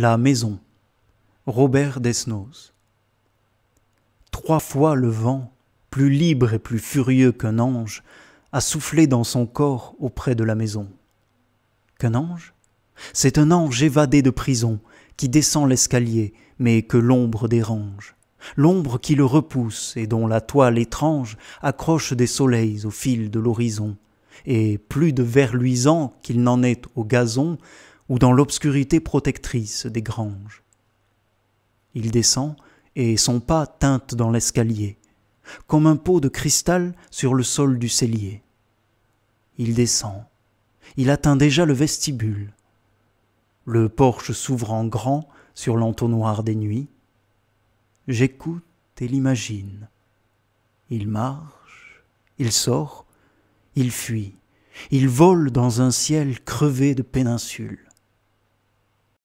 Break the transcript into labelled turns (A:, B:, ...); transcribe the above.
A: La maison. Robert Desnos. Trois fois le vent, plus libre et plus furieux qu'un ange, a soufflé dans son corps auprès de la maison. Qu'un ange C'est un ange évadé de prison, qui descend l'escalier, mais que l'ombre dérange. L'ombre qui le repousse et dont la toile étrange accroche des soleils au fil de l'horizon. Et plus de vers luisant qu'il n'en est au gazon, ou dans l'obscurité protectrice des granges. Il descend, et son pas teinte dans l'escalier, comme un pot de cristal sur le sol du cellier. Il descend, il atteint déjà le vestibule. Le porche s'ouvre en grand sur l'entonnoir des nuits. J'écoute et l'imagine. Il marche, il sort, il fuit, il vole dans un ciel crevé de péninsules.